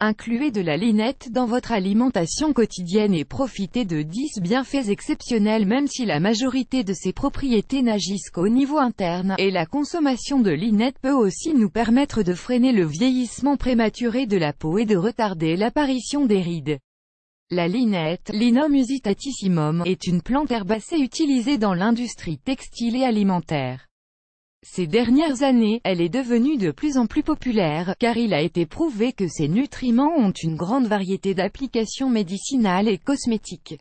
Incluez de la linette dans votre alimentation quotidienne et profitez de 10 bienfaits exceptionnels même si la majorité de ses propriétés n'agissent qu'au niveau interne, et la consommation de linette peut aussi nous permettre de freiner le vieillissement prématuré de la peau et de retarder l'apparition des rides. La linette, Linum usitatissimum, est une plante herbacée utilisée dans l'industrie textile et alimentaire. Ces dernières années, elle est devenue de plus en plus populaire, car il a été prouvé que ces nutriments ont une grande variété d'applications médicinales et cosmétiques.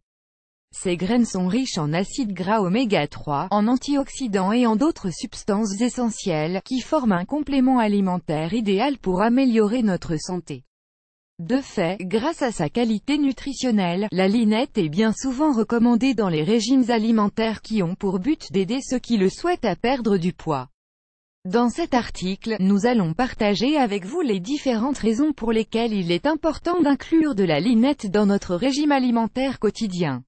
Ces graines sont riches en acides gras oméga-3, en antioxydants et en d'autres substances essentielles, qui forment un complément alimentaire idéal pour améliorer notre santé. De fait, grâce à sa qualité nutritionnelle, la linette est bien souvent recommandée dans les régimes alimentaires qui ont pour but d'aider ceux qui le souhaitent à perdre du poids. Dans cet article, nous allons partager avec vous les différentes raisons pour lesquelles il est important d'inclure de la linette dans notre régime alimentaire quotidien.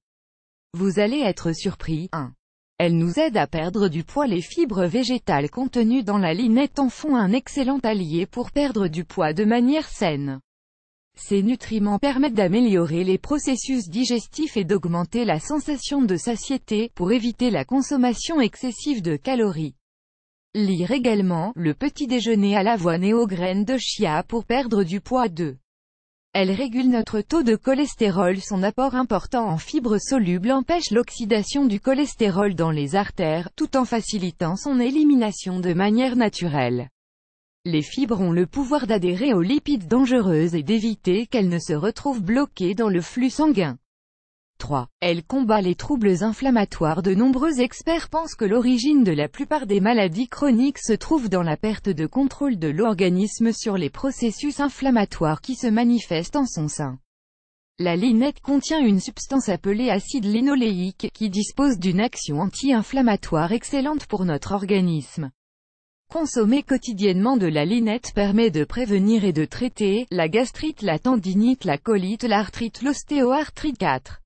Vous allez être surpris. 1. Elle nous aide à perdre du poids Les fibres végétales contenues dans la linette en font un excellent allié pour perdre du poids de manière saine. Ces nutriments permettent d'améliorer les processus digestifs et d'augmenter la sensation de satiété, pour éviter la consommation excessive de calories. Lire également « Le petit déjeuner à la et aux graines de chia pour perdre du poids 2 ». Elle régule notre taux de cholestérol. Son apport important en fibres solubles empêche l'oxydation du cholestérol dans les artères, tout en facilitant son élimination de manière naturelle. Les fibres ont le pouvoir d'adhérer aux lipides dangereuses et d'éviter qu'elles ne se retrouvent bloquées dans le flux sanguin. 3. Elle combat les troubles inflammatoires. De nombreux experts pensent que l'origine de la plupart des maladies chroniques se trouve dans la perte de contrôle de l'organisme sur les processus inflammatoires qui se manifestent en son sein. La linette contient une substance appelée acide linoléique, qui dispose d'une action anti-inflammatoire excellente pour notre organisme. Consommer quotidiennement de la linette permet de prévenir et de traiter la gastrite, la tendinite, la colite, l'arthrite, l'ostéoarthrite 4.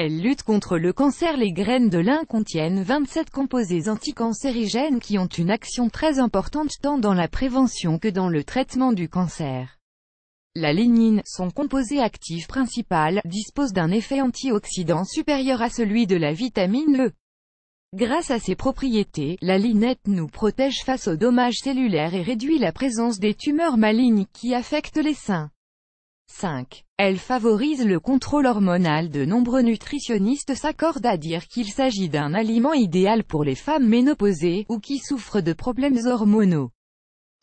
Elle lutte contre le cancer Les graines de lin contiennent 27 composés anticancérigènes qui ont une action très importante tant dans la prévention que dans le traitement du cancer. La lignine, son composé actif principal, dispose d'un effet antioxydant supérieur à celui de la vitamine E. Grâce à ses propriétés, la linette nous protège face aux dommages cellulaires et réduit la présence des tumeurs malignes qui affectent les seins. 5. Elle favorise le contrôle hormonal de nombreux nutritionnistes s'accordent à dire qu'il s'agit d'un aliment idéal pour les femmes ménopausées, ou qui souffrent de problèmes hormonaux.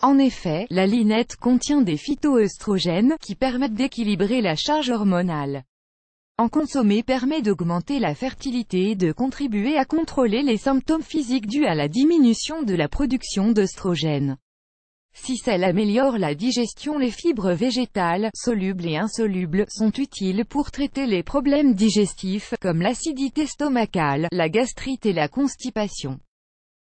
En effet, la linette contient des phytoestrogènes qui permettent d'équilibrer la charge hormonale. En consommer permet d'augmenter la fertilité et de contribuer à contrôler les symptômes physiques dus à la diminution de la production d'œstrogènes. Si celles améliore la digestion les fibres végétales, solubles et insolubles, sont utiles pour traiter les problèmes digestifs, comme l'acidité stomacale, la gastrite et la constipation.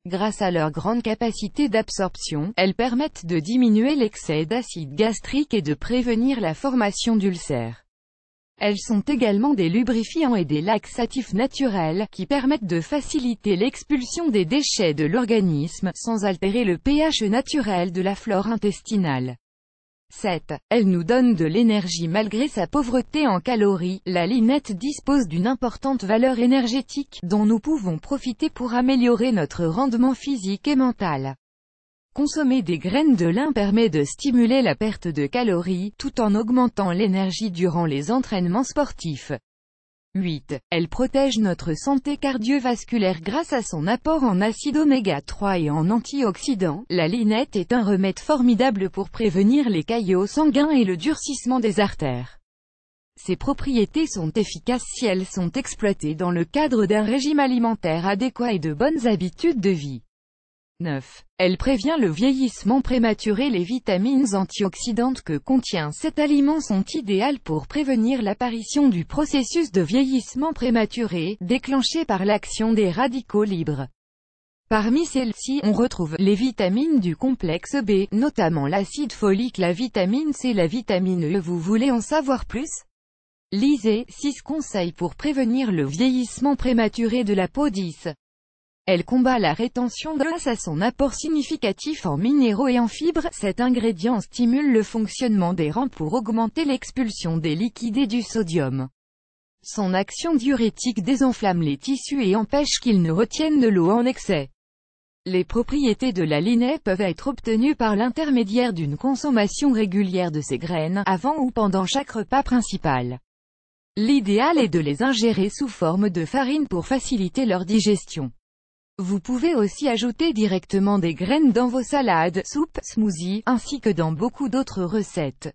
Grâce à leur grande capacité d'absorption, elles permettent de diminuer l'excès d'acide gastrique et de prévenir la formation d'ulcères. Elles sont également des lubrifiants et des laxatifs naturels, qui permettent de faciliter l'expulsion des déchets de l'organisme, sans altérer le pH naturel de la flore intestinale. 7. Elle nous donne de l'énergie malgré sa pauvreté en calories. La linette dispose d'une importante valeur énergétique, dont nous pouvons profiter pour améliorer notre rendement physique et mental. Consommer des graines de lin permet de stimuler la perte de calories, tout en augmentant l'énergie durant les entraînements sportifs. 8. Elle protège notre santé cardiovasculaire grâce à son apport en acide oméga 3 et en antioxydants. La linette est un remède formidable pour prévenir les caillots sanguins et le durcissement des artères. Ses propriétés sont efficaces si elles sont exploitées dans le cadre d'un régime alimentaire adéquat et de bonnes habitudes de vie. 9. Elle prévient le vieillissement prématuré Les vitamines antioxydantes que contient cet aliment sont idéales pour prévenir l'apparition du processus de vieillissement prématuré, déclenché par l'action des radicaux libres. Parmi celles-ci, on retrouve les vitamines du complexe B, notamment l'acide folique, la vitamine C, la vitamine E. Vous voulez en savoir plus Lisez 6 conseils pour prévenir le vieillissement prématuré de la peau 10. Elle combat la rétention grâce à son apport significatif en minéraux et en fibres. Cet ingrédient stimule le fonctionnement des rangs pour augmenter l'expulsion des liquides et du sodium. Son action diurétique désenflamme les tissus et empêche qu'ils ne retiennent de l'eau en excès. Les propriétés de la linée peuvent être obtenues par l'intermédiaire d'une consommation régulière de ces graines, avant ou pendant chaque repas principal. L'idéal est de les ingérer sous forme de farine pour faciliter leur digestion. Vous pouvez aussi ajouter directement des graines dans vos salades, soupes, smoothies, ainsi que dans beaucoup d'autres recettes.